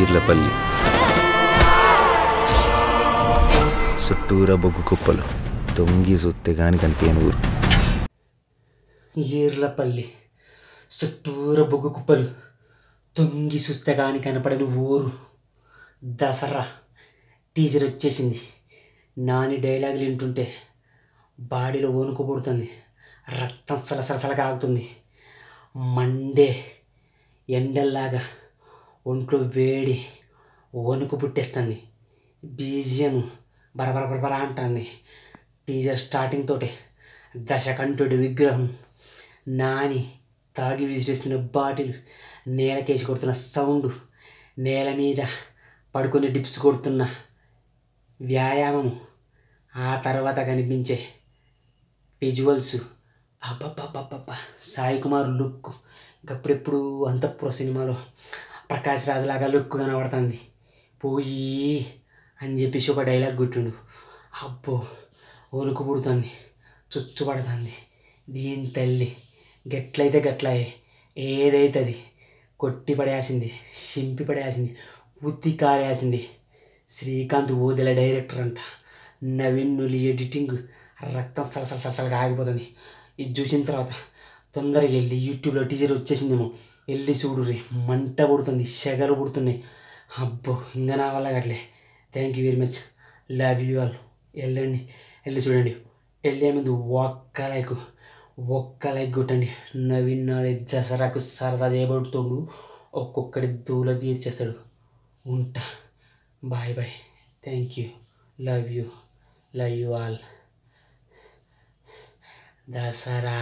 పీర్లపల్లి చుట్టూరా బొగ్గు కుప్పలు తొంగి సొత్తే కానీ కనిపించని ఊరు ఈర్లపల్లి చుట్టూర బొగ్గు కుప్పలు తొంగి చూస్తే కానీ కనపడని ఊరు దసరా టీజర్ వచ్చేసింది నాని డైలాగులు వింటుంటే బాడీలో వణుకు పుడుతుంది రక్తం సలసలసలగా ఆగుతుంది మండే ఎండల్లాగా ఒంట్లో వేడి వణుకు పుట్టేస్తుంది బీజియం బరబర బరబర అంటుంది టీజర్ స్టార్టింగ్ తోటే దశకంఠుడి విగ్రహం నాని తాగి విసిరేస్తున్న బాటిల్ నేలకేసి కొడుతున్న సౌండ్ నేల మీద పడుకుని డిప్స్ కొడుతున్న వ్యాయామము ఆ తర్వాత కనిపించే విజువల్స్ అబ్బబ్బబ్బబ్బ సాయి కుమార్ లుక్ ఇంకప్పుడెప్పుడు అంతఃపుర సినిమాలో రాజు రాజులాగా లుక్ కనబడుతుంది పోయి అని చెప్పేసి ఒక డైలాగ్ కొట్టిండు అబ్బో వణుకు పుడుతుంది చుచ్చుపడుతుంది దీని తల్లి గట్లయితే గట్లయే అది కొట్టి పడేయాల్సింది చింపి పడేయాల్సింది ఉత్తి కారేయాల్సింది శ్రీకాంత్ ఓదెల డైరెక్టర్ అంట నవీన్ నులి ఎడిటింగ్ రక్తం సలసల సలసలగా ఆగిపోతుంది ఇది చూసిన తర్వాత తొందరగా వెళ్ళి యూట్యూబ్లో టీచర్ వచ్చేసిందేమో వెళ్ళి చూడు రే మంట పుడుతుంది సెగలు పుడుతున్నాయి అబ్బో ఇంకా నా వల్ల కట్లే thank you very much love you all వెళ్ళండి వెళ్ళి చూడండి వెళ్ళే ముందు ఒక్క లైక్ ఒక్క లైక్ కొట్టండి నవీన్ నాడు దసరాకు సరదా చేయబడుతుండు ఒక్కొక్కడి దూల తీర్చేస్తాడు ఉంటా bye bye thank you love you love you all Dasara